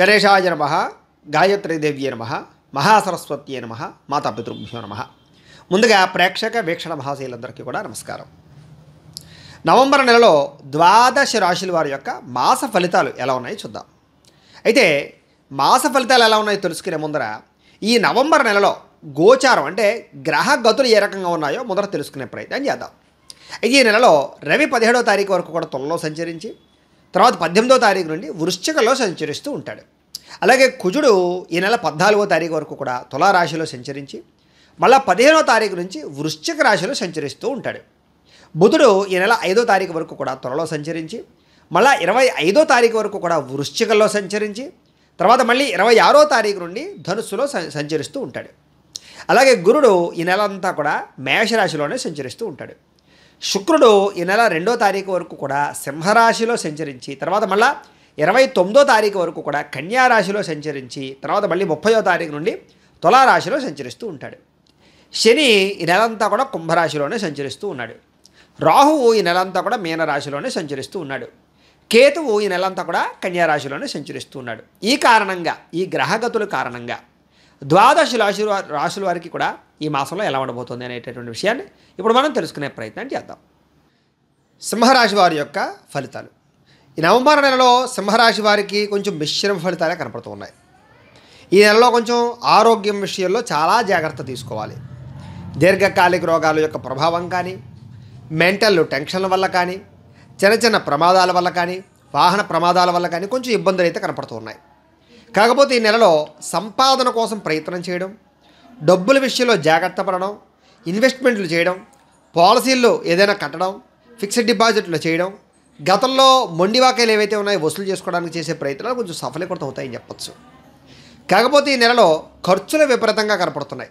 గణేశాయ నమ గాయత్రీదేవ్యే నమ మహాసరస్వత్యే నమ మాతాపితృభ్యో నమ ముందుగా ప్రేక్షక వీక్షణ మహాశీలందరికీ కూడా నమస్కారం నవంబర్ నెలలో ద్వాదశ రాశుల వారి యొక్క మాస ఫలితాలు ఎలా ఉన్నాయో చూద్దాం అయితే మాస ఫలితాలు ఎలా ఉన్నాయో తెలుసుకునే ముందర ఈ నవంబర్ నెలలో గోచారం అంటే గ్రహ గతులు ఏ రకంగా ఉన్నాయో ముందర తెలుసుకునే ప్రయత్నం చేద్దాం అయితే ఈ నెలలో రవి పదిహేడో తారీఖు వరకు కూడా తొలలో సంచరించి తర్వాత పద్దెనిమిదో తారీఖు నుండి వృశ్చికలో సంచరిస్తూ ఉంటాడు అలాగే కుజుడు ఈ నెల పద్నాలుగో తారీఖు వరకు కూడా తులారాశిలో సంచరించి మళ్ళా పదిహేనో తారీఖు నుంచి వృశ్చిక రాశిలో సంచరిస్తూ ఉంటాడు బుధుడు ఈ నెల ఐదో తారీఖు వరకు కూడా త్వరలో సంచరించి మళ్ళా ఇరవై ఐదో తారీఖు వరకు కూడా వృశ్చికల్లో సంచరించి తర్వాత మళ్ళీ ఇరవై ఆరో తారీఖు నుండి ధనుస్సులో సంచరిస్తూ ఉంటాడు అలాగే గురుడు ఈ నెల అంతా కూడా మేషరాశిలోనే సంచరిస్తూ ఉంటాడు శుక్రుడు ఈ నెల రెండో తారీఖు వరకు కూడా సింహరాశిలో సంచరించి తర్వాత మళ్ళా ఇరవై తొమ్మిదో తారీఖు వరకు కూడా కన్యారాశిలో సంచరించి తర్వాత మళ్ళీ ముప్పయో తారీఖు నుండి తులారాశిలో సంచరిస్తూ ఉంటాడు శని ఈ నెలంతా కూడా కుంభరాశిలోనే సంచరిస్తూ ఉన్నాడు రాహువు ఈ నెలంతా కూడా మీనరాశిలోనే సంచరిస్తూ ఉన్నాడు కేతువు ఈ నెలంతా కూడా కన్యారాశిలోనే సంచరిస్తూ ఉన్నాడు ఈ కారణంగా ఈ గ్రహగతుల కారణంగా ద్వాదశ రాశి రాశుల వారికి కూడా ఈ మాసంలో ఎలా ఉండబోతుంది అనేటటువంటి విషయాన్ని ఇప్పుడు మనం తెలుసుకునే ప్రయత్నం చేద్దాం సింహరాశి వారి యొక్క ఫలితాలు ఈ నవంబర్ నెలలో సింహరాశి వారికి కొంచెం మిశ్రమ ఫలితాలే కనపడుతూ ఉన్నాయి ఈ నెలలో కొంచెం ఆరోగ్యం విషయంలో చాలా జాగ్రత్త తీసుకోవాలి దీర్ఘకాలిక రోగాల యొక్క ప్రభావం కానీ మెంటల్ టెన్షన్ల వల్ల కానీ చిన్న చిన్న ప్రమాదాల వల్ల కానీ వాహన ప్రమాదాల వల్ల కానీ కొంచెం ఇబ్బందులు అయితే కనపడుతూ ఉన్నాయి కాకపోతే ఈ నెలలో సంపాదన కోసం ప్రయత్నం చేయడం డబ్బుల విషయంలో జాగ్రత్త పడడం ఇన్వెస్ట్మెంట్లు చేయడం పాలసీల్లో ఏదైనా కట్టడం ఫిక్స్డ్ డిపాజిట్లు చేయడం గతంలో మొండివాకాయలు ఏవైతే ఉన్నాయో వసూలు చేసుకోవడానికి చేసే ప్రయత్నాలు కొంచెం సఫలీకృతం అవుతాయని చెప్పచ్చు కాకపోతే ఈ నెలలో ఖర్చులు విపరీతంగా కనపడుతున్నాయి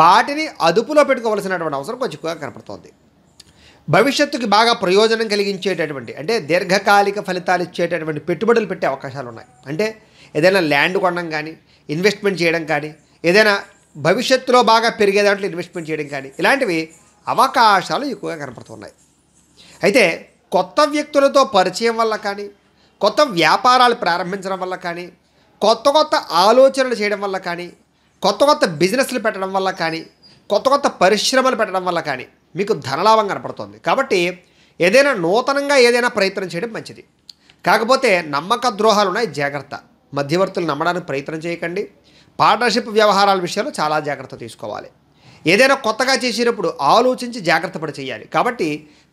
వాటిని అదుపులో పెట్టుకోవాల్సినటువంటి అవసరం కొంచెం ఎక్కువగా కనపడుతోంది భవిష్యత్తుకి బాగా ప్రయోజనం కలిగించేటటువంటి అంటే దీర్ఘకాలిక ఫలితాలు ఇచ్చేటటువంటి పెట్టుబడులు పెట్టే అవకాశాలు ఉన్నాయి అంటే ఏదైనా ల్యాండ్ కొనడం కానీ ఇన్వెస్ట్మెంట్ చేయడం కానీ ఏదైనా భవిష్యత్తులో బాగా పెరిగే దాంట్లో ఇన్వెస్ట్మెంట్ చేయడం కానీ ఇలాంటివి అవకాశాలు ఎక్కువగా కనపడుతున్నాయి అయితే కొత్త వ్యక్తులతో పరిచయం వల్ల కానీ కొత్త వ్యాపారాలు ప్రారంభించడం వల్ల కానీ కొత్త కొత్త ఆలోచనలు చేయడం వల్ల కానీ కొత్త కొత్త బిజినెస్లు పెట్టడం వల్ల కానీ కొత్త కొత్త పరిశ్రమలు పెట్టడం వల్ల కానీ మీకు ధనలాభం కనపడుతుంది కాబట్టి ఏదైనా నూతనంగా ఏదైనా ప్రయత్నం చేయడం మంచిది కాకపోతే నమ్మక ద్రోహాలు ఉన్నాయి జాగ్రత్త మధ్యవర్తులు నమ్మడానికి ప్రయత్నం చేయకండి పార్ట్నర్షిప్ వ్యవహారాల విషయంలో చాలా జాగ్రత్త తీసుకోవాలి ఏదైనా కొత్తగా చేసేటప్పుడు ఆలోచించి జాగ్రత్త పడి చేయాలి కాబట్టి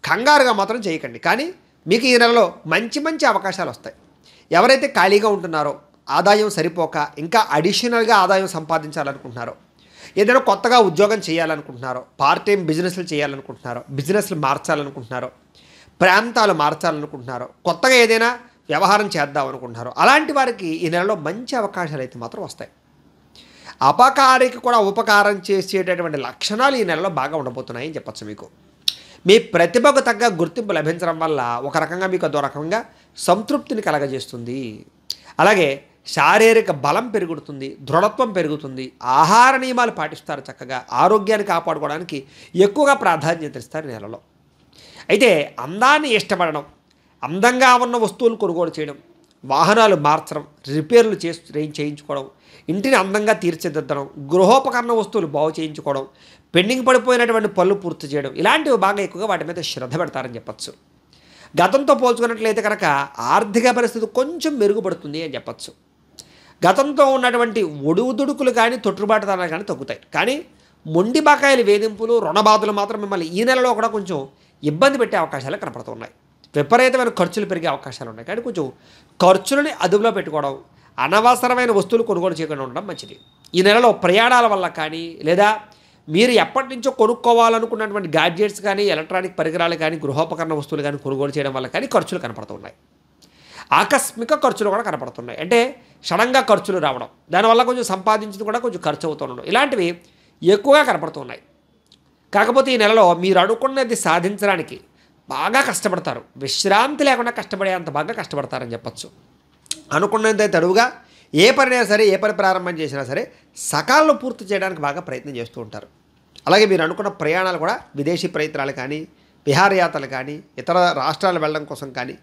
కంగారుగా మాత్రం చేయకండి కానీ మీకు ఈ నెలలో మంచి మంచి అవకాశాలు వస్తాయి ఎవరైతే ఖాళీగా ఉంటున్నారో ఆదాయం సరిపోక ఇంకా అడిషనల్గా ఆదాయం సంపాదించాలనుకుంటున్నారో ఏదైనా కొత్తగా ఉద్యోగం చేయాలనుకుంటున్నారో పార్ట్ టైం బిజినెస్లు చేయాలనుకుంటున్నారో బిజినెస్లు మార్చాలనుకుంటున్నారో ప్రాంతాలు మార్చాలనుకుంటున్నారో కొత్తగా ఏదైనా వ్యవహారం చేద్దాం అనుకుంటున్నారు అలాంటి వారికి ఈ నెలలో మంచి అవకాశాలు అయితే మాత్రం వస్తాయి అపకారికి కూడా ఉపకారం చేసేటటువంటి లక్షణాలు ఈ నెలలో బాగా ఉండబోతున్నాయని చెప్పచ్చు మీకు మీ ప్రతిభకు తగ్గ గుర్తింపు లభించడం వల్ల ఒక రకంగా మీకు అదో రకంగా సంతృప్తిని కలగజేస్తుంది అలాగే శారీరక బలం పెరుగుతుంది దృఢత్వం పెరుగుతుంది ఆహార నియమాలు పాటిస్తారు చక్కగా ఆరోగ్యాన్ని కాపాడుకోవడానికి ఎక్కువగా ప్రాధాన్యత ఇస్తారు నెలలో అయితే అందాన్ని ఇష్టపడడం అందంగా ఉన్న వస్తువులు కొనుగోలు చేయడం వాహనాలు మార్చడం రిపేర్లు చేసి చేయించుకోవడం ఇంటిని అందంగా తీర్చిదిద్దడం గృహోపకరణ వస్తువులు బాగు చేయించుకోవడం పెండింగ్ పడిపోయినటువంటి పనులు పూర్తి చేయడం ఇలాంటివి బాగా ఎక్కువగా వాటి మీద శ్రద్ధ పెడతారని చెప్పచ్చు గతంతో పోల్చుకున్నట్లయితే కనుక ఆర్థిక పరిస్థితి కొంచెం మెరుగుపడుతుంది అని చెప్పచ్చు గతంతో ఉన్నటువంటి ఒడుగుదుడుకులు కానీ తొట్టుబాటు ధరలు కానీ తగ్గుతాయి కానీ మొండి బకాయిలు వేధింపులు రుణబాధలు మాత్రం మిమ్మల్ని ఈ నెలలో కూడా కొంచెం ఇబ్బంది పెట్టే అవకాశాలు కనపడుతున్నాయి విపరీతమైన ఖర్చులు పెరిగే అవకాశాలు ఉన్నాయి కానీ కొంచెం ఖర్చులని అదుపులో పెట్టుకోవడం అనవసరమైన వస్తువులు కొనుగోలు చేయకుండా ఉండడం మంచిది ఈ నెలలో ప్రయాణాల వల్ల కానీ లేదా మీరు ఎప్పటి నుంచో కొనుక్కోవాలనుకున్నటువంటి గాడ్జెట్స్ కానీ ఎలక్ట్రానిక్ పరికరాలు కానీ గృహోపకరణ వస్తువులు కానీ కొనుగోలు చేయడం వల్ల కానీ ఖర్చులు కనపడుతున్నాయి ఆకస్మిక ఖర్చులు కూడా కనపడుతున్నాయి అంటే క్షణంగా ఖర్చులు రావడం దానివల్ల కొంచెం సంపాదించింది కూడా కొంచెం ఖర్చు అవుతుండడం ఇలాంటివి ఎక్కువగా కనపడుతున్నాయి కాకపోతే ఈ నెలలో మీరు అనుకున్నది సాధించడానికి బాగా కష్టపడతారు విశ్రాంతి లేకుండా కష్టపడే అంత బాగా కష్టపడతారని చెప్పచ్చు అనుకున్నంత తడువుగా ఏ పనైనా సరే ఏ పని ప్రారంభం చేసినా సరే సకాలను పూర్తి చేయడానికి బాగా ప్రయత్నం చేస్తూ ఉంటారు అలాగే మీరు అనుకున్న ప్రయాణాలు కూడా విదేశీ ప్రయత్నాలు కానీ విహారయాత్రలు కానీ ఇతర రాష్ట్రాలు వెళ్ళడం కోసం కానీ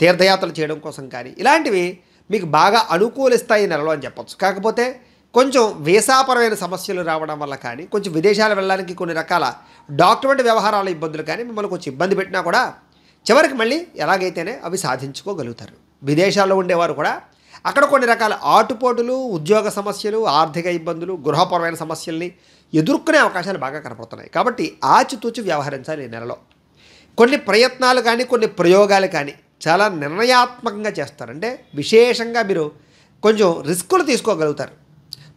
తీర్థయాత్రలు చేయడం కోసం కానీ ఇలాంటివి మీకు బాగా అనుకూలిస్తాయి నెలలో అని చెప్పచ్చు కాకపోతే కొంచెం వీసాపరమైన సమస్యలు రావడం వల్ల కానీ కొంచెం విదేశాలు వెళ్ళడానికి కొన్ని రకాల డాక్యుమెంట్ వ్యవహారాల ఇబ్బందులు కానీ మిమ్మల్ని కొంచెం ఇబ్బంది పెట్టినా కూడా చివరికి మళ్ళీ ఎలాగైతేనే అవి సాధించుకోగలుగుతారు విదేశాల్లో ఉండేవారు కూడా అక్కడ కొన్ని రకాల ఆటుపోటులు ఉద్యోగ సమస్యలు ఆర్థిక ఇబ్బందులు గృహపరమైన సమస్యల్ని ఎదుర్కొనే అవకాశాలు బాగా కనపడుతున్నాయి కాబట్టి ఆచితూచి వ్యవహరించాలి ఈ నెలలో కొన్ని ప్రయత్నాలు కానీ కొన్ని ప్రయోగాలు కానీ చాలా నిర్ణయాత్మకంగా చేస్తారు అంటే విశేషంగా మీరు కొంచెం రిస్కులు తీసుకోగలుగుతారు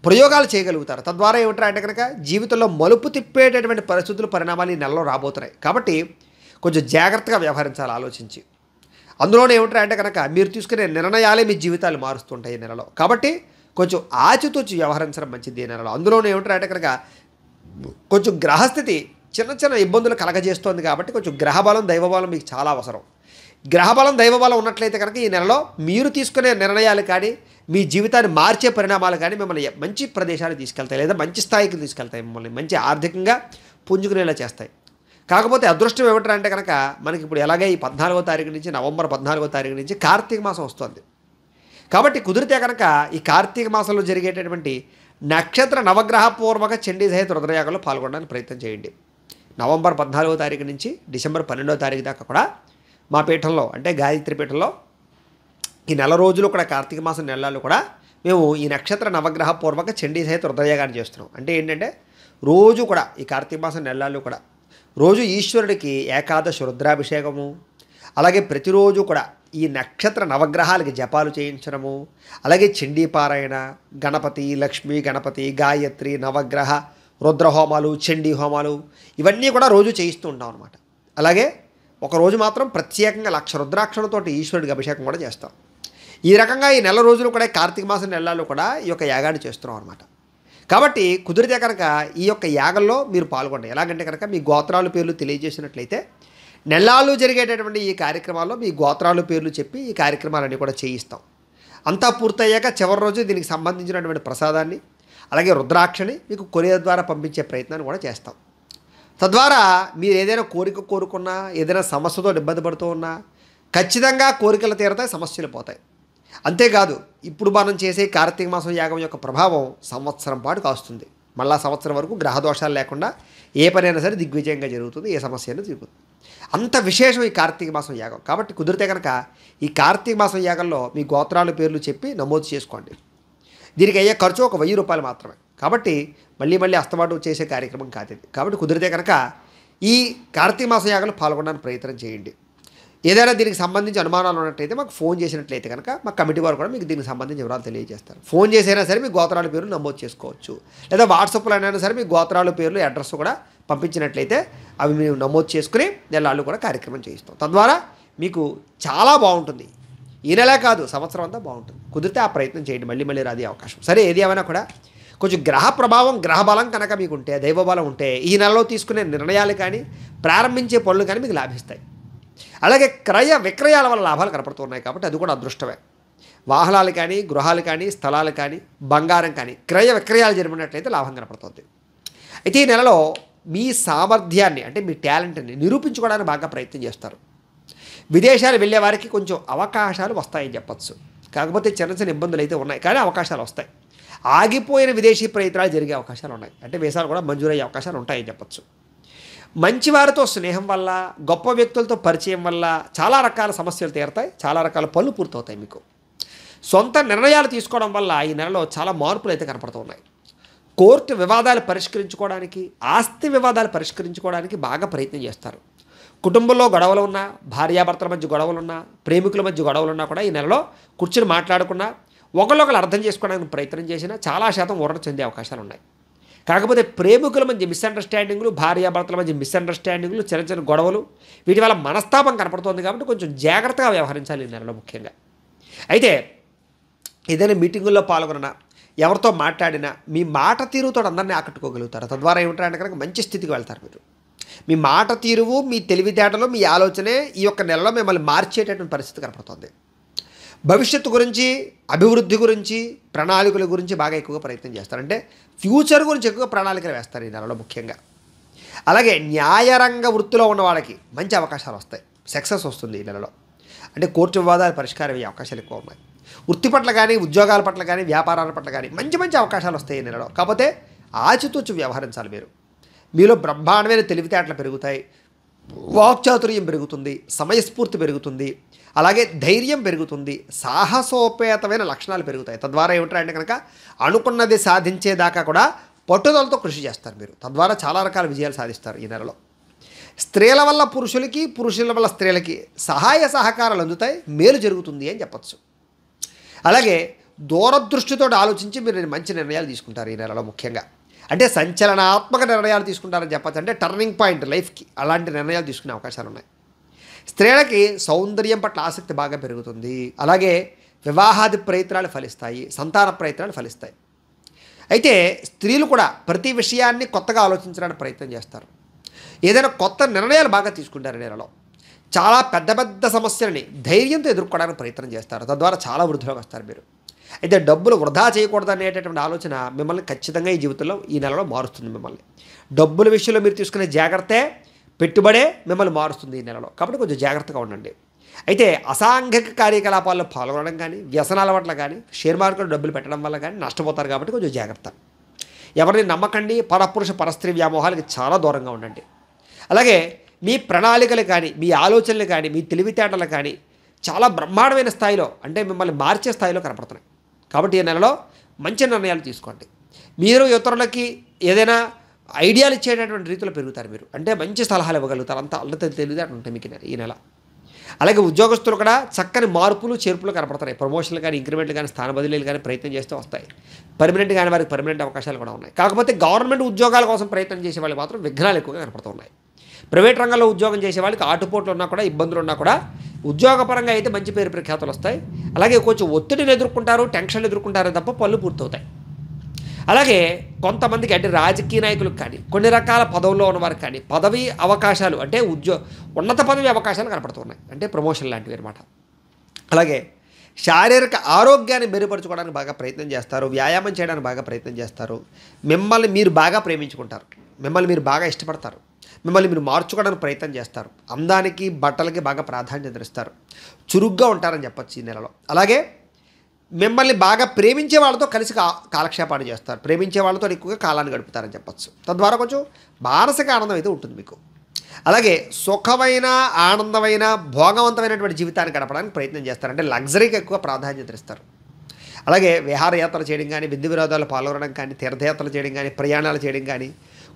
ప్రయోగాలు చేయగలుగుతారు తద్వారా ఏమిటారు అంటే కనుక జీవితంలో మలుపు తిప్పేటటువంటి పరిస్థితులు పరిణామాలు ఈ నెలలో రాబోతున్నాయి కాబట్టి కొంచెం జాగ్రత్తగా వ్యవహరించాలి ఆలోచించి అందులోనే ఏమిటారు అంటే కనుక మీరు తీసుకునే నిర్ణయాలే మీ జీవితాలు మారుస్తుంటాయి ఈ నెలలో కాబట్టి కొంచెం ఆచితూచి వ్యవహరించడం మంచిది ఈ నెలలో అందులోనే ఏమిటారు అంటే కనుక కొంచెం గ్రహస్థితి చిన్న చిన్న ఇబ్బందులు కలగజేస్తోంది కాబట్టి కొంచెం గ్రహబలం దైవబలం మీకు చాలా అవసరం గ్రహబలం దైవబలం ఉన్నట్లయితే కనుక ఈ నెలలో మీరు తీసుకునే నిర్ణయాలు కానీ మీ జీవితాన్ని మార్చే పరిణామాలు కానీ మిమ్మల్ని మంచి ప్రదేశాలు తీసుకెళ్తాయి లేదా మంచి స్థాయికి తీసుకెళ్తాయి మిమ్మల్ని మంచి ఆర్థికంగా పుంజుకునేలా చేస్తాయి కాకపోతే అదృష్టం ఏమిటంటే అంటే కనుక మనకి ఇప్పుడు ఎలాగే ఈ పద్నాలుగో తారీఖు నుంచి నవంబర్ పద్నాలుగో తారీఖు నుంచి కార్తీక మాసం వస్తుంది కాబట్టి కుదిరితే కనుక ఈ కార్తీక మాసంలో జరిగేటటువంటి నక్షత్ర నవగ్రహ పూర్వక చండీ సహిత రుద్రయాగంలో పాల్గొనడానికి ప్రయత్నం చేయండి నవంబర్ పద్నాలుగో తారీఖు నుంచి డిసెంబర్ పన్నెండో తారీఖు దాకా కూడా మా పీఠంలో అంటే గాయత్రి పీఠంలో ఈ నెల రోజులు కూడా కార్తీక మాసం నెలలు కూడా మేము ఈ నక్షత్ర నవగ్రహ పూర్వక చండీ సహిత హృదయగాన్ని చేస్తున్నాం అంటే ఏంటంటే రోజు కూడా ఈ కార్తీక మాసం నెలలు కూడా రోజు ఈశ్వరుడికి ఏకాదశ రుద్రాభిషేకము అలాగే ప్రతిరోజు కూడా ఈ నక్షత్ర నవగ్రహాలకి జపాలు చేయించడము అలాగే చండీపారాయణ గణపతి లక్ష్మీ గణపతి గాయత్రి నవగ్రహ రుద్రహోమాలు చండీ హోమాలు ఇవన్నీ కూడా రోజు చేయిస్తూ ఉంటాం అనమాట అలాగే ఒకరోజు మాత్రం ప్రత్యేకంగా లక్ష రుద్రాక్షలతో ఈశ్వరుడికి అభిషేకం కూడా చేస్తాం ఈ రకంగా ఈ నెల రోజులు కూడా కార్తీక మాసం నెలలు కూడా ఈ యొక్క యాగాన్ని చేస్తున్నాం అనమాట కాబట్టి కుదిరితే కనుక ఈ యొక్క యాగంలో మీరు పాల్గొండి ఎలాగంటే కనుక మీ గోత్రాలు పేర్లు తెలియజేసినట్లయితే నెలాలు జరిగేటటువంటి ఈ కార్యక్రమాల్లో మీ గోత్రాలు పేర్లు చెప్పి ఈ కార్యక్రమాలన్నీ కూడా చేయిస్తాం అంతా పూర్తయ్యాక చివరి రోజు దీనికి సంబంధించినటువంటి ప్రసాదాన్ని అలాగే రుద్రాక్షని మీకు కొరియర్ ద్వారా పంపించే ప్రయత్నాన్ని కూడా చేస్తాం తద్వారా మీరు ఏదైనా కోరిక కోరుకున్నా ఏదైనా సమస్యతో ఇబ్బంది పడుతూ ఉన్నా ఖచ్చితంగా కోరికలు తీరతాయి సమస్యలు పోతాయి అంతేకాదు ఇప్పుడు మనం చేసే కార్తీక మాసం యాగం యొక్క ప్రభావం సంవత్సరం పాటు కాస్తుంది మళ్ళా సంవత్సరం వరకు గ్రహదోషాలు లేకుండా ఏ పనైనా సరే దిగ్విజయంగా జరుగుతుంది ఏ సమస్య అయినా జరుగుతుంది అంత విశేషం ఈ కార్తీక మాసం యాగం కాబట్టి కుదిరితే కనుక ఈ కార్తీక మాసం యాగంలో మీ గోత్రాల పేర్లు చెప్పి నమోదు చేసుకోండి దీనికి అయ్యే ఖర్చు ఒక వెయ్యి రూపాయలు మాత్రమే కాబట్టి మళ్ళీ మళ్ళీ అస్తమాటం చేసే కార్యక్రమం కాదు కాబట్టి కుదిరితే కనుక ఈ కార్తీక మాస యాగంలో పాల్గొనడానికి ప్రయత్నం చేయండి ఏదైనా దీనికి సంబంధించి అనుమానాలు ఉన్నట్టయితే మాకు ఫోన్ చేసినట్లయితే కనుక మా కమిటీ వారు కూడా మీకు దీనికి సంబంధించి వివరాలు తెలియజేస్తారు ఫోన్ చేసైనా సరే మీ గోత్రాల పేరు నమోదు చేసుకోవచ్చు లేదా వాట్సాప్లో అయినా సరే మీ గోత్రాల పేర్లు అడ్రస్ కూడా పంపించినట్లయితే అవి మేము నమోదు చేసుకుని నెలలు కూడా కార్యక్రమం చేయిస్తాం తద్వారా మీకు చాలా బాగుంటుంది ఈ నెల కాదు సంవత్సరం అంతా బాగుంటుంది కుదిరితే ఆ ప్రయత్నం చేయండి మళ్ళీ మళ్ళీ రాదే అవకాశం సరే ఏది ఏమైనా కూడా కొంచెం గ్రహ ప్రభావం గ్రహ బలం కనుక మీకు ఉంటే దైవబలం ఉంటే ఈ నెలలో తీసుకునే నిర్ణయాలు కానీ ప్రారంభించే పనులు కానీ మీకు లాభిస్తాయి అలాగే క్రయ విక్రయాల వల్ల లాభాలు కనపడుతున్నాయి కాబట్టి అది కూడా అదృష్టమే వాహనాలు కానీ గృహాలు కానీ స్థలాలు కానీ బంగారం కానీ క్రయ విక్రయాలు జరిపినట్లయితే లాభం కనపడుతుంది అయితే ఈ నెలలో మీ సామర్థ్యాన్ని అంటే మీ టాలెంట్ని నిరూపించుకోవడానికి బాగా ప్రయత్నం చేస్తారు విదేశాలు వెళ్ళే వారికి కొంచెం అవకాశాలు వస్తాయని చెప్పచ్చు కాకపోతే చిన్న చిన్న ఇబ్బందులు అయితే ఉన్నాయి కానీ అవకాశాలు వస్తాయి ఆగిపోయిన విదేశీ ప్రయత్నాలు జరిగే అవకాశాలు ఉన్నాయి అంటే వేసాలు కూడా మంజూరయ్యే అవకాశాలు ఉంటాయని చెప్పచ్చు మంచి వారితో స్నేహం వల్ల గొప్ప వ్యక్తులతో పరిచయం వల్ల చాలా రకాల సమస్యలు తీరతాయి చాలా రకాల పనులు పూర్తవుతాయి మీకు సొంత నిర్ణయాలు తీసుకోవడం వల్ల ఈ నెలలో చాలా మార్పులు అయితే కనపడుతున్నాయి కోర్టు వివాదాలు పరిష్కరించుకోవడానికి ఆస్తి వివాదాలు పరిష్కరించుకోవడానికి బాగా ప్రయత్నం చేస్తారు కుటుంబంలో గొడవలు ఉన్నా భార్యాభర్తల మధ్య గొడవలున్నా ప్రేమికుల మధ్య గొడవలున్నా కూడా ఈ నెలలో కూర్చుని మాట్లాడకుండా ఒకళ్ళొకరు అర్థం చేసుకోవడానికి ప్రయత్నం చేసినా చాలా శాతం ఉర్ర చెందే అవకాశాలు ఉన్నాయి కాకపోతే ప్రేమికుల మధ్య మిస్అండర్స్టాండింగ్లు భార్యాభర్తల మధ్య మిస్అండర్స్టాండింగ్లు చిన్న చిన్న గొడవలు వీటి వల్ల మనస్తాపం కనపడుతోంది కాబట్టి కొంచెం జాగ్రత్తగా వ్యవహరించాలి ఈ నెలలో ముఖ్యంగా అయితే ఏదైనా మీటింగుల్లో పాల్గొన ఎవరితో మాట్లాడినా మీ మాట తీరుతో అందరినీ ఆకట్టుకోగలుగుతారు తద్వారా ఏమిటంటే కనుక మంచి స్థితికి వెళ్తారు మీరు మీ మాట తీరువు మీ తెలివితేటలు మీ ఆలోచనే ఈ యొక్క నెలలో మిమ్మల్ని మార్చేటటువంటి పరిస్థితి కనపడుతుంది భవిష్యత్తు గురించి అభివృద్ధి గురించి ప్రణాళికల గురించి బాగా ఎక్కువగా ప్రయత్నం చేస్తారు అంటే ఫ్యూచర్ గురించి ఎక్కువ ప్రణాళికలు వేస్తారు ఈ నెలలో ముఖ్యంగా అలాగే న్యాయరంగ వృత్తిలో ఉన్న వాళ్ళకి మంచి అవకాశాలు వస్తాయి సక్సెస్ వస్తుంది ఈ నెలలో అంటే కోర్టు వివాదాలు పరిష్కారం అయ్యే అవకాశాలు ఎక్కువ ఉన్నాయి వృత్తి పట్ల కానీ ఉద్యోగాల పట్ల కానీ వ్యాపారాల పట్ల కానీ మంచి మంచి అవకాశాలు వస్తాయి ఈ నెలలో కాకపోతే ఆచితూచి వ్యవహరించాలి మీరు మీలో బ్రహ్మాండమైన తెలివితేటలు పెరుగుతాయి వాక్చాతుర్యం పెరుగుతుంది సమయస్ఫూర్తి పెరుగుతుంది అలాగే ధైర్యం పెరుగుతుంది సాహసోపేతమైన లక్షణాలు పెరుగుతాయి తద్వారా ఏమిటంటే కనుక అనుకున్నది సాధించేదాకా కూడా పట్టుదలతో కృషి చేస్తారు మీరు తద్వారా చాలా రకాల విజయాలు సాధిస్తారు ఈ నెలలో స్త్రీల వల్ల పురుషులకి పురుషుల వల్ల స్త్రీలకి సహాయ సహకారాలు అందుతాయి మేలు జరుగుతుంది అని చెప్పచ్చు అలాగే దూరదృష్టితో ఆలోచించి మీరు మంచి నిర్ణయాలు తీసుకుంటారు ఈ నెలలో ముఖ్యంగా అంటే సంచలనాత్మక నిర్ణయాలు తీసుకుంటారని చెప్పచ్చు అంటే టర్నింగ్ పాయింట్ లైఫ్కి అలాంటి నిర్ణయాలు తీసుకునే అవకాశాలు ఉన్నాయి స్త్రీలకి సౌందర్యం పట్ల ఆసక్తి బాగా పెరుగుతుంది అలాగే వివాహాది ప్రయత్నాలు ఫలిస్తాయి సంతాన ప్రయత్నాలు ఫలిస్తాయి అయితే స్త్రీలు కూడా ప్రతి విషయాన్ని కొత్తగా ఆలోచించడానికి ప్రయత్నం చేస్తారు ఏదైనా కొత్త నిర్ణయాలు బాగా తీసుకుంటారు నెలలో చాలా పెద్ద పెద్ద సమస్యలని ధైర్యంతో ఎదుర్కోవడానికి ప్రయత్నం చేస్తారు తద్వారా చాలా వృద్ధిలోకి వస్తారు మీరు అయితే డబ్బులు వృధా చేయకూడదు అనేటటువంటి ఆలోచన మిమ్మల్ని ఖచ్చితంగా ఈ జీవితంలో ఈ నెలలో మారుస్తుంది మిమ్మల్ని డబ్బుల విషయంలో మీరు తీసుకునే జాగ్రత్తే పెట్టుబడే మిమ్మల్ని మారుస్తుంది ఈ నెలలో కాబట్టి కొంచెం జాగ్రత్తగా ఉండండి అయితే అసాంఘిక కార్యకలాపాల్లో పాల్గొనడం కానీ వ్యసనాల పట్ల కానీ షేర్ మార్కెట్లో డబ్బులు పెట్టడం వల్ల కానీ నష్టపోతారు కాబట్టి కొంచెం జాగ్రత్త ఎవరిని నమ్మకండి పరపురుష పరస్త్రీ వ్యామోహాలకి చాలా దూరంగా ఉండండి అలాగే మీ ప్రణాళికలు కానీ మీ ఆలోచనలు కానీ మీ తెలివితేటలు కానీ చాలా బ్రహ్మాండమైన స్థాయిలో అంటే మిమ్మల్ని మార్చే స్థాయిలో కనపడుతున్నాయి కాబట్టి ఈ నెలలో మంచి నిర్ణయాలు తీసుకోండి మీరు ఇతరులకి ఏదైనా ఐడియాలు ఇచ్చేటటువంటి రీతిలో పెరుగుతారు మీరు అంటే మంచి సలహాలు ఇవ్వగలుగుతారు అంత అల్లత తెలియదు ఉంటాయి మీకు ఈ నెల అలాగే ఉద్యోగస్తులు కూడా చక్కని మార్పులు చేర్పులు కనపడతాయి ప్రమోషన్లు కానీ ఇంక్రిమెంట్లు కానీ స్థాన బదిలీలు కానీ ప్రయత్నం చేస్తూ వస్తాయి పర్మనెంట్ కానీ వారికి పర్మనెంట్ అవకాశాలు కూడా ఉన్నాయి కాకపోతే గవర్నమెంట్ ఉద్యోగాల కోసం ప్రయత్నం చేసే వాళ్ళు మాత్రం విఘ్నాలు ఎక్కువగా కనపడుతున్నాయి ప్రైవేట్ రంగంలో ఉద్యోగం చేసే వాళ్ళకి ఆటుపోట్లు ఉన్నా కూడా ఇబ్బందులు ఉన్నా కూడా ఉద్యోగపరంగా అయితే మంచి పేరు ప్రఖ్యాతులు వస్తాయి అలాగే కొంచెం ఒత్తిడిని ఎదుర్కొంటారు టెన్షన్లు ఎదుర్కొంటారు తప్ప పళ్ళు పూర్తవుతాయి అలాగే కొంతమందికి అంటే రాజకీయ నాయకులకు కానీ కొన్ని రకాల పదవుల్లో ఉన్నవారికి కానీ పదవి అవకాశాలు అంటే ఉద్యో ఉన్నత పదవి అవకాశాలు కనపడుతున్నాయి అంటే ప్రమోషన్ లాంటివి అనమాట అలాగే శారీరక ఆరోగ్యాన్ని మెరుగుపరచుకోవడానికి బాగా ప్రయత్నం చేస్తారు వ్యాయామం చేయడానికి బాగా ప్రయత్నం చేస్తారు మిమ్మల్ని మీరు బాగా ప్రేమించుకుంటారు మిమ్మల్ని మీరు బాగా ఇష్టపడతారు మిమ్మల్ని మీరు మార్చుకోవడానికి ప్రయత్నం చేస్తారు అందానికి బట్టలకి బాగా ప్రాధాన్యత ఇస్తారు చురుగ్గా ఉంటారని చెప్పచ్చు ఈ నెలలో అలాగే మిమ్మల్ని బాగా ప్రేమించే వాళ్ళతో కలిసి కా కాలక్షేపాన్ని చేస్తారు ప్రేమించే వాళ్ళతో ఎక్కువగా కాలాన్ని గడుపుతారని చెప్పచ్చు తద్వారా కొంచెం మానసిక ఆనందం అయితే ఉంటుంది మీకు అలాగే సుఖమైన ఆనందమైన భోగవంతమైనటువంటి జీవితాన్ని గడపడానికి ప్రయత్నం చేస్తారు అంటే లగ్జరీకి ఎక్కువ ప్రాధాన్యత ఇస్తారు అలాగే విహారయాత్ర చేయడం కానీ విందు విరోధాలు పాల్గొనడం కానీ తీర్థయాత్రలు చేయడం కానీ ప్రయాణాలు చేయడం కానీ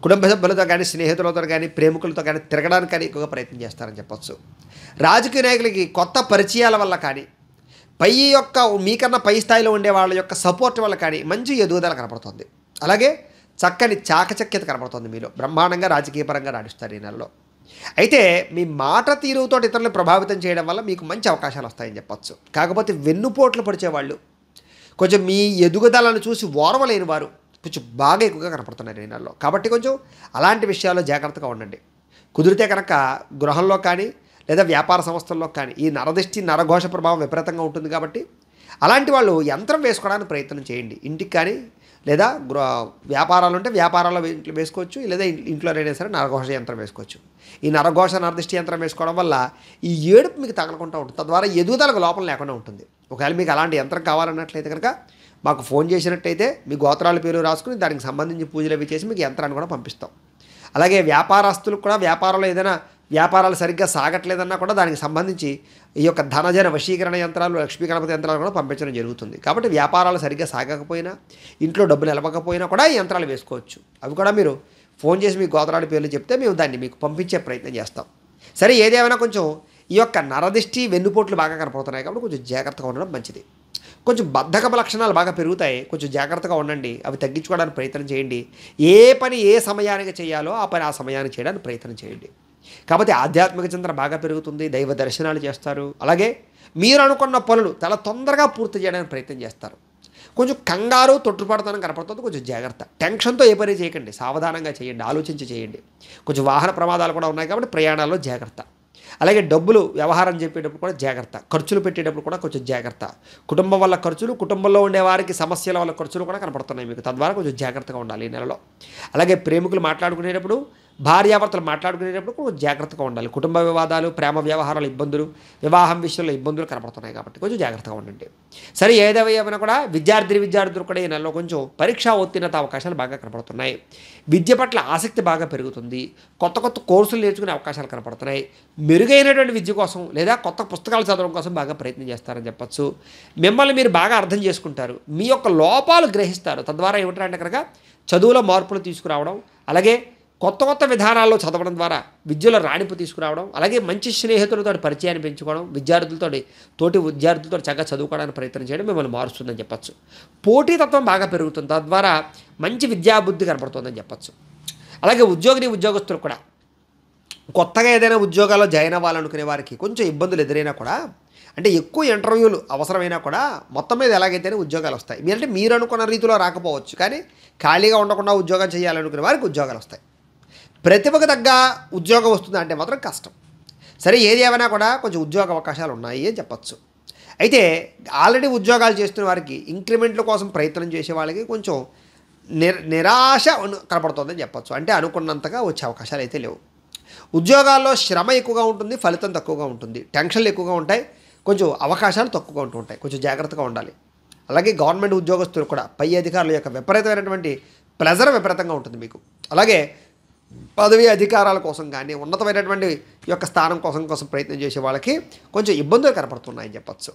కుటుంబ సభ్యులతో కానీ స్నేహితులతో కానీ ప్రేమికులతో కానీ తిరగడానికి కానీ ఎక్కువగా ప్రయత్నం చేస్తారని చెప్పచ్చు రాజకీయ నాయకులకి కొత్త పరిచయాల వల్ల కానీ పై యొక్క మీకన్నా పై స్థాయిలో ఉండే వాళ్ళ యొక్క సపోర్ట్ వల్ల కానీ మంచి ఎదుగుదల కనపడుతుంది అలాగే చక్కని చాకచక్యత కనపడుతుంది మీలో బ్రహ్మాండంగా రాజకీయపరంగా నడుస్తారు ఈ నెలలో అయితే మీ మాట తీరుతో ఇతరులను ప్రభావితం చేయడం వల్ల మీకు మంచి అవకాశాలు వస్తాయని చెప్పచ్చు కాకపోతే వెన్నుపోట్లు పడిచేవాళ్ళు కొంచెం మీ ఎదుగుదలను చూసి ఓర్వలేని వారు కొంచెం బాగా ఎక్కువగా కనపడుతున్నాయి ఈనాల్లో కాబట్టి కొంచెం అలాంటి విషయాల్లో జాగ్రత్తగా ఉండండి కుదిరితే కనుక గృహంలో కానీ లేదా వ్యాపార సంస్థల్లో కానీ ఈ నరదృష్టి నరఘోష ప్రభావం విపరీతంగా ఉంటుంది కాబట్టి అలాంటి వాళ్ళు యంత్రం వేసుకోవడానికి ప్రయత్నం చేయండి ఇంటికి కానీ లేదా గృహ వ్యాపారాలు ఉంటే వ్యాపారాల్లో వేసుకోవచ్చు లేదా అయినా సరే నరఘోష యంత్రం వేసుకోవచ్చు ఈ నరఘోష నరదృష్టి యంత్రం వేసుకోవడం వల్ల ఈ ఏడుపు మీకు తగలకుండా ఉంటుంది తద్వారా ఎదుగుదలకు లోపం లేకుండా ఉంటుంది ఒకవేళ మీకు అలాంటి యంత్రం కావాలన్నట్లయితే కనుక మాకు ఫోన్ చేసినట్టయితే మీ గోత్రాల పేరు రాసుకుని దానికి సంబంధించి పూజలు అవి చేసి మీకు యంత్రాన్ని కూడా పంపిస్తాం అలాగే వ్యాపారస్తులకు కూడా వ్యాపారంలో ఏదైనా వ్యాపారాలు సరిగ్గా సాగట్లేదన్నా కూడా దానికి సంబంధించి ఈ యొక్క ధనజన వశీకరణ యంత్రాలు లక్ష్మీ గణపతి యంత్రాలు కూడా పంపించడం జరుగుతుంది కాబట్టి వ్యాపారాలు సరిగ్గా సాగకపోయినా ఇంట్లో డబ్బు నిలవకపోయినా కూడా ఈ యంత్రాలు వేసుకోవచ్చు అవి కూడా మీరు ఫోన్ చేసి మీ గోదరాడి పేర్లు చెప్తే మేము దాన్ని మీకు పంపించే ప్రయత్నం చేస్తాం సరే ఏదేమైనా కొంచెం ఈ యొక్క నరదిష్టి వెన్నుపోట్లు బాగా కనపడుతున్నాయి కాబట్టి కొంచెం జాగ్రత్తగా ఉండడం మంచిది కొంచెం బద్ధకపు లక్షణాలు బాగా పెరుగుతాయి కొంచెం జాగ్రత్తగా ఉండండి అవి తగ్గించుకోవడానికి ప్రయత్నం చేయండి ఏ పని ఏ సమయానికి చేయాలో ఆ పని ఆ సమయానికి చేయడానికి ప్రయత్నం చేయండి కాబట్టి ఆధ్యాత్మిక చింతన బాగా పెరుగుతుంది దైవ దర్శనాలు చేస్తారు అలాగే మీరు అనుకున్న పనులు చాలా తొందరగా పూర్తి చేయడానికి ప్రయత్నం చేస్తారు కొంచెం కంగారు తొట్టుపడతానం కనపడుతుంది కొంచెం జాగ్రత్త టెన్షన్తో ఏ పని చేయకండి సావధానంగా చేయండి ఆలోచించి చేయండి కొంచెం వాహన ప్రమాదాలు కూడా ఉన్నాయి కాబట్టి ప్రయాణాల్లో జాగ్రత్త అలాగే డబ్బులు వ్యవహారం చెప్పేటప్పుడు కూడా జాగ్రత్త ఖర్చులు పెట్టేటప్పుడు కూడా కొంచెం జాగ్రత్త కుటుంబం వల్ల ఖర్చులు కుటుంబంలో ఉండే వారికి సమస్యల వల్ల ఖర్చులు కూడా కనపడుతున్నాయి మీకు తద్వారా కొంచెం జాగ్రత్తగా ఉండాలి ఈ నెలలో అలాగే ప్రేమికులు మాట్లాడుకునేటప్పుడు భార్యాభర్తలు మాట్లాడుకునేటప్పుడు కొంచెం జాగ్రత్తగా ఉండాలి కుటుంబ వివాదాలు ప్రేమ వ్యవహారాల ఇబ్బందులు వివాహం విషయంలో ఇబ్బందులు కనపడుతున్నాయి కాబట్టి కొంచెం జాగ్రత్తగా ఉండండి సరే ఏదేవి ఏమైనా కూడా విద్యార్థి విద్యార్థులు కూడా ఈ నెలలో కొంచెం పరీక్షా ఉత్తీర్ణత అవకాశాలు బాగా కనపడుతున్నాయి విద్య పట్ల ఆసక్తి బాగా పెరుగుతుంది కొత్త కొత్త కోర్సులు నేర్చుకునే అవకాశాలు కనపడుతున్నాయి మెరుగైనటువంటి విద్య కోసం లేదా కొత్త పుస్తకాలు చదవడం కోసం బాగా ప్రయత్నం చేస్తారని చెప్పచ్చు మిమ్మల్ని మీరు బాగా అర్థం చేసుకుంటారు మీ యొక్క లోపాలు గ్రహిస్తారు తద్వారా ఏమిటంటే కనుక చదువులో మార్పులు తీసుకురావడం అలాగే కొత్త కొత్త విధానాల్లో చదవడం ద్వారా విద్యలో రాణింపు తీసుకురావడం అలాగే మంచి స్నేహితులతో పరిచయాన్ని పెంచుకోవడం విద్యార్థులతో తోటి విద్యార్థులతో చక్కగా చదువుకోవడానికి ప్రయత్నం చేయడం మిమ్మల్ని మారుస్తుందని చెప్పచ్చు పోటీతత్వం బాగా పెరుగుతుంది తద్వారా మంచి విద్యాబుద్ధి కనపడుతుందని చెప్పచ్చు అలాగే ఉద్యోగిని ఉద్యోగస్తులు కూడా కొత్తగా ఏదైనా ఉద్యోగాల్లో జాయిన్ అవ్వాలనుకునే వారికి కొంచెం ఇబ్బందులు ఎదురైనా కూడా అంటే ఎక్కువ ఇంటర్వ్యూలు అవసరమైనా కూడా మొత్తం మీద ఎలాగైతేనే ఉద్యోగాలు వస్తాయి మీరంటే మీరు అనుకున్న రీతిలో రాకపోవచ్చు కానీ ఖాళీగా ఉండకుండా ఉద్యోగం చేయాలనుకునే వారికి ఉద్యోగాలు వస్తాయి ప్రతిభకు తగ్గ ఉద్యోగం వస్తుందా అంటే మాత్రం కష్టం సరే ఏది ఏమైనా కూడా కొంచెం ఉద్యోగ అవకాశాలు ఉన్నాయి అని చెప్పచ్చు అయితే ఆల్రెడీ ఉద్యోగాలు చేస్తున్న వారికి ఇంక్రిమెంట్ల కోసం ప్రయత్నం చేసే వాళ్ళకి కొంచెం నిరాశ కనపడుతుందని చెప్పచ్చు అంటే అనుకున్నంతగా వచ్చే అవకాశాలు అయితే లేవు ఉద్యోగాల్లో శ్రమ ఎక్కువగా ఉంటుంది ఫలితం తక్కువగా ఉంటుంది టెన్షన్లు ఎక్కువగా ఉంటాయి కొంచెం అవకాశాలు తక్కువగా ఉంటూ ఉంటాయి కొంచెం జాగ్రత్తగా ఉండాలి అలాగే గవర్నమెంట్ ఉద్యోగస్తులు కూడా పై అధికారుల యొక్క విపరీతమైనటువంటి ప్రెజర్ విపరీతంగా ఉంటుంది మీకు అలాగే పదవి అధికారాల కోసం కానీ ఉన్నతమైనటువంటి యొక్క స్థానం కోసం కోసం ప్రయత్నం చేసే వాళ్ళకి కొంచెం ఇబ్బందులు కనపడుతున్నాయని చెప్పచ్చు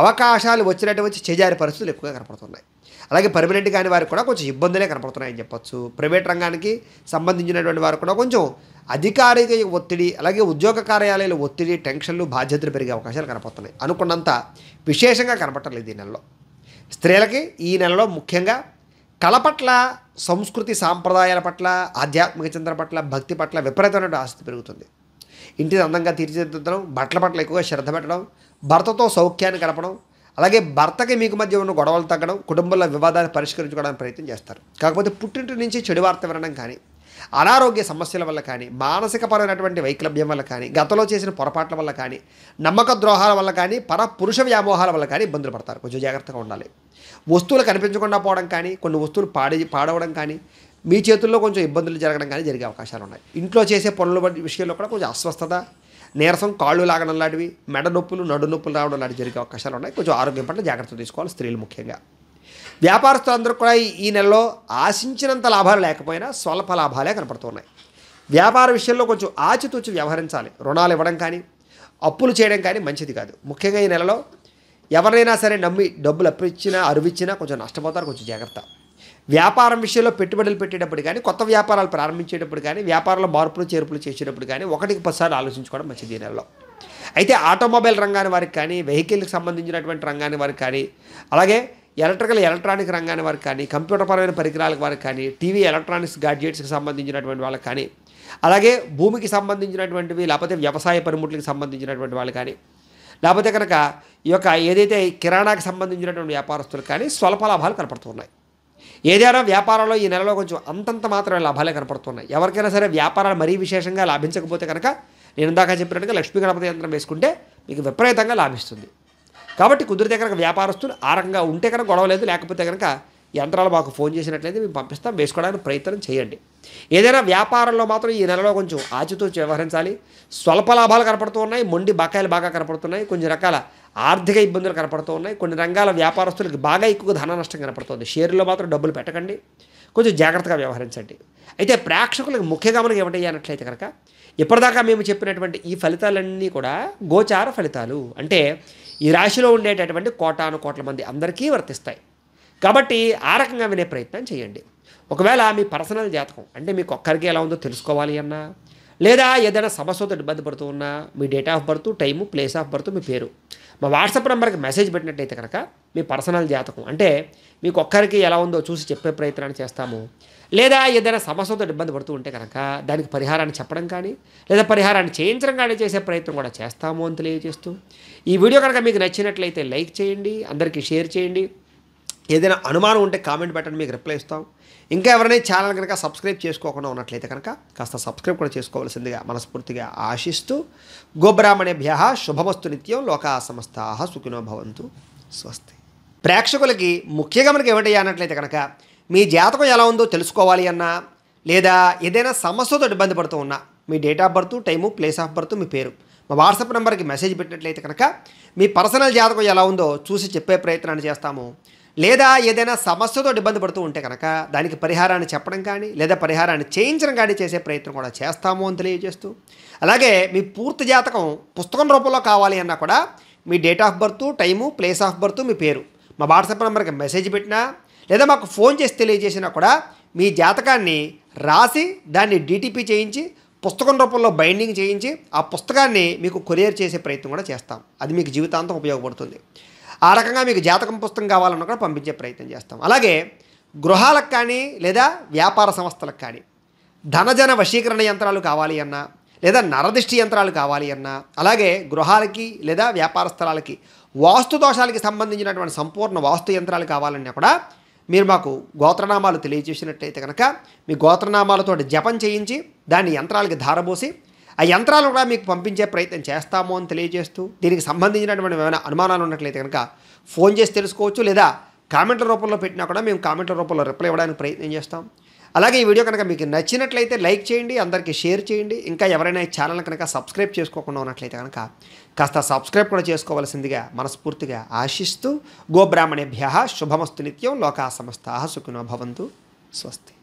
అవకాశాలు వచ్చినటువంటి చేజారి పరిస్థితులు ఎక్కువగా కనపడుతున్నాయి అలాగే పర్మనెంట్ కాని వారికి కూడా కొంచెం ఇబ్బందులే కనపడుతున్నాయని చెప్పచ్చు ప్రైవేట్ రంగానికి సంబంధించినటువంటి వారు కూడా కొంచెం అధికారిక ఒత్తిడి అలాగే ఉద్యోగ కార్యాలయాల ఒత్తిడి టెన్షన్లు బాధ్యతలు పెరిగే అవకాశాలు కనపడుతున్నాయి అనుకున్నంత విశేషంగా కనపడలేదు ఈ నెలలో స్త్రీలకి ఈ నెలలో ముఖ్యంగా కళ పట్ల సంస్కృతి సాంప్రదాయాల పట్ల ఆధ్యాత్మిక చింతన పట్ల భక్తి పట్ల విపరీతమైన ఆస్తి పెరుగుతుంది ఇంటిని అందంగా తీర్చిదిద్దడం బట్టల పట్ల ఎక్కువగా శ్రద్ధ పెట్టడం భర్తతో సౌఖ్యాన్ని గడపడం అలాగే భర్తకి మీకు మధ్య ఉన్న గొడవలు తగ్గడం కుటుంబంలో వివాదాన్ని పరిష్కరించుకోవడానికి ప్రయత్నం చేస్తారు కాకపోతే పుట్టింటి నుంచి చెడు వార్త వినడం కానీ అనారోగ్య సమస్యల వల్ల కానీ మానసికపరమైనటువంటి వైక్లభ్యం వల్ల కానీ గతంలో చేసిన పొరపాట్ల వల్ల కానీ నమ్మక ద్రోహాల వల్ల కానీ పర పురుష వ్యామోహాల వల్ల కానీ ఇబ్బందులు పడతారు కొంచెం జాగ్రత్తగా ఉండాలి వస్తువులు కనిపించకుండా పోవడం కానీ కొన్ని వస్తువులు పాడే పాడవడం కానీ మీ చేతుల్లో కొంచెం ఇబ్బందులు జరగడం కానీ జరిగే అవకాశాలు ఉన్నాయి ఇంట్లో చేసే పనుల విషయంలో కూడా కొంచెం అస్వస్థత నీరసం కాళ్ళు లాగడం లాంటివి మెడ నొప్పులు నడు నొప్పులు రావడం లాంటివి జరిగే అవకాశాలు ఉన్నాయి కొంచెం ఆరోగ్యం పట్ల జాగ్రత్త తీసుకోవాలి స్త్రీలు ముఖ్యంగా వ్యాపారస్తులందరూ కూడా ఈ నెలలో ఆశించినంత లాభాలు లేకపోయినా స్వల్ప లాభాలే కనపడుతున్నాయి వ్యాపార విషయంలో కొంచెం ఆచితూచి వ్యవహరించాలి రుణాలు ఇవ్వడం కానీ అప్పులు చేయడం కానీ మంచిది కాదు ముఖ్యంగా ఈ నెలలో ఎవరైనా సరే నమ్మి డబ్బులు అప్పిచ్చినా అరువిచ్చినా కొంచెం నష్టపోతారు కొంచెం జాగ్రత్త వ్యాపారం విషయంలో పెట్టుబడులు పెట్టేటప్పుడు కానీ కొత్త వ్యాపారాలు ప్రారంభించేటప్పుడు కానీ వ్యాపారంలో మార్పులు చేర్పులు చేసేటప్పుడు కానీ ఒకటికి పదిసార్లు ఆలోచించుకోవడం మంచిది ఈ నెలలో అయితే ఆటోమొబైల్ రంగాన్ని వారికి కానీ వెహికల్కి సంబంధించినటువంటి రంగాన్ని వారికి కానీ అలాగే ఎలక్ట్రికల్ ఎలక్ట్రానిక్ రంగాన్ని వారికి కానీ కంప్యూటర్ పరమైన పరికరాల వారికి కానీ టీవీ ఎలక్ట్రానిక్స్ గాడ్జెట్స్కి సంబంధించినటువంటి వాళ్ళకి కానీ అలాగే భూమికి సంబంధించినటువంటివి లేకపోతే వ్యవసాయ పనిముట్లకు సంబంధించినటువంటి వాళ్ళు కానీ లేకపోతే కనుక ఈ యొక్క ఏదైతే కిరాణాకి సంబంధించినటువంటి వ్యాపారస్తులు కానీ స్వల్ప లాభాలు కనపడుతున్నాయి ఏదైనా వ్యాపారంలో ఈ నెలలో కొంచెం అంతంత మాత్రమే లాభాలే కనపడుతున్నాయి ఎవరికైనా సరే వ్యాపారాలు మరీ విశేషంగా లాభించకపోతే కనుక నేను ఇందాక చెప్పినట్టుగా లక్ష్మీ గణపతి యంత్రం వేసుకుంటే మీకు విపరీతంగా లాభిస్తుంది కాబట్టి కుదిరితే కనుక వ్యాపారస్తులు ఆ రకంగా ఉంటే కనుక గొడవలేదు లేకపోతే కనుక యంత్రాలు మాకు ఫోన్ చేసినట్లయితే మేము పంపిస్తాం వేసుకోవడానికి ప్రయత్నం చేయండి ఏదైనా వ్యాపారంలో మాత్రం ఈ నెలలో కొంచెం ఆచితూచి వ్యవహరించాలి స్వల్ప లాభాలు కనపడుతూ ఉన్నాయి మొండి బకాయిలు బాగా కనపడుతున్నాయి కొన్ని రకాల ఆర్థిక ఇబ్బందులు కనపడుతూ ఉన్నాయి కొన్ని రంగాల వ్యాపారస్తులకు బాగా ఎక్కువ ధన నష్టం కనపడుతుంది షేర్లో మాత్రం డబ్బులు పెట్టకండి కొంచెం జాగ్రత్తగా వ్యవహరించండి అయితే ప్రేక్షకులకు ముఖ్య గమనం ఏమిటయ్యానట్లయితే కనుక ఇప్పటిదాకా మేము చెప్పినటువంటి ఈ ఫలితాలన్నీ కూడా గోచార ఫలితాలు అంటే ఈ రాశిలో ఉండేటటువంటి కోటాను కోట్ల మంది అందరికీ వర్తిస్తాయి కాబట్టి ఆ రకంగా వినే ప్రయత్నం చేయండి ఒకవేళ మీ పర్సనల్ జాతకం అంటే మీకు ఒక్కరికి ఎలా ఉందో తెలుసుకోవాలి అన్నా లేదా ఏదైనా సమస్యతో ఇబ్బంది పడుతూ ఉన్నా మీ date of birth time place of birth మీ పేరు మా వాట్సాప్ నెంబర్కి మెసేజ్ పెట్టినట్టయితే కనుక మీ పర్సనల్ జాతకం అంటే మీకు ఒక్కరికి ఎలా ఉందో చూసి చెప్పే ప్రయత్నాన్ని చేస్తాము లేదా ఏదైనా సమస్యతో ఇబ్బంది పడుతూ ఉంటే కనుక దానికి పరిహారాన్ని చెప్పడం కానీ లేదా పరిహారాన్ని చేయించడం కానీ చేసే ప్రయత్నం కూడా చేస్తాము అని తెలియజేస్తూ ఈ వీడియో కనుక మీకు నచ్చినట్లయితే లైక్ చేయండి అందరికీ షేర్ చేయండి ఏదైనా అనుమానం ఉంటే కామెంట్ పెట్టండి మీకు రిప్లై ఇస్తాం ఇంకా ఎవరైనా ఛానల్ కనుక సబ్స్క్రైబ్ చేసుకోకుండా ఉన్నట్లయితే కనుక కాస్త సబ్స్క్రైబ్ కూడా చేసుకోవాల్సిందిగా మనస్ఫూర్తిగా ఆశిస్తూ గోబ్రాహ్మణ్యభ్య శుభమస్తు నిత్యం లోకా సమస్తా సుఖినో భవంతు స్వస్తి ప్రేక్షకులకి ముఖ్యంగా మనకి ఏమిటి అన్నట్లయితే కనుక మీ జాతకం ఎలా ఉందో తెలుసుకోవాలి అన్నా లేదా ఏదైనా సమస్యతో ఇబ్బంది పడుతూ ఉన్నా మీ date of birth time place of birth మీ పేరు మా వాట్సాప్ నెంబర్కి మెసేజ్ పెట్టినట్లయితే కనుక మీ పర్సనల్ జాతకం ఎలా ఉందో చూసి చెప్పే ప్రయత్నాన్ని చేస్తాము లేదా ఏదైనా సమస్యతో ఇబ్బంది పడుతూ ఉంటే కనుక దానికి పరిహారాన్ని చెప్పడం కానీ లేదా పరిహారాన్ని చేయించడం కానీ చేసే ప్రయత్నం కూడా చేస్తాము అని తెలియజేస్తూ అలాగే మీ పూర్తి జాతకం పుస్తకం రూపంలో కావాలి అన్నా కూడా మీ date of birth time place of birth మీ పేరు మా వాట్సాప్ నెంబర్కి మెసేజ్ పెట్టినా లేదా మాకు ఫోన్ చేసి తెలియజేసినా కూడా మీ జాతకాన్ని రాసి దాన్ని డీటీపీ చేయించి పుస్తకం రూపంలో బైండింగ్ చేయించి ఆ పుస్తకాన్ని మీకు కొరియర్ చేసే ప్రయత్నం కూడా చేస్తాం అది మీకు జీవితాంతం ఉపయోగపడుతుంది ఆ రకంగా మీకు జాతకం పుస్తకం కావాలన్నా కూడా పంపించే ప్రయత్నం చేస్తాం అలాగే గృహాలకు కానీ లేదా వ్యాపార సంస్థలకు కానీ ధనజన వశీకరణ యంత్రాలు కావాలి అన్నా లేదా నరదిష్టి యంత్రాలు కావాలి అన్నా అలాగే గృహాలకి లేదా వ్యాపార స్థలాలకి వాస్తు దోషాలకి సంబంధించినటువంటి సంపూర్ణ వాస్తు యంత్రాలు కావాలన్నా కూడా మీరు మాకు గోత్రనామాలు తెలియజేసినట్టయితే కనుక మీ గోత్రనామాలతో జపం చేయించి దాన్ని యంత్రాలకి ధారబోసి ఆ యంత్రాలు కూడా మీకు పంపించే ప్రయత్నం చేస్తాము అని తెలియజేస్తూ దీనికి సంబంధించినటువంటి ఏమైనా అనుమానాలు ఉన్నట్లయితే కనుక ఫోన్ చేసి తెలుసుకోవచ్చు లేదా కామెంట్ల రూపంలో పెట్టినా కూడా మేము కామెంట్ల రూపంలో రిప్లై ఇవ్వడానికి ప్రయత్నం చేస్తాం అలాగే ఈ వీడియో కనుక మీకు నచ్చినట్లయితే లైక్ చేయండి అందరికీ షేర్ చేయండి ఇంకా ఎవరైనా ఈ ఛానల్ కనుక సబ్స్క్రైబ్ చేసుకోకుండా ఉన్నట్లయితే కనుక కాస్త సబ్స్క్రైబ్ కూడా చేసుకోవలసిందిగా మనస్ఫూర్తిగా ఆశిస్తూ గోబ్రాహ్మణేభ్య శుభమస్తు నిత్యం లోకా సమస్త సుఖినో భవంతు స్వస్తి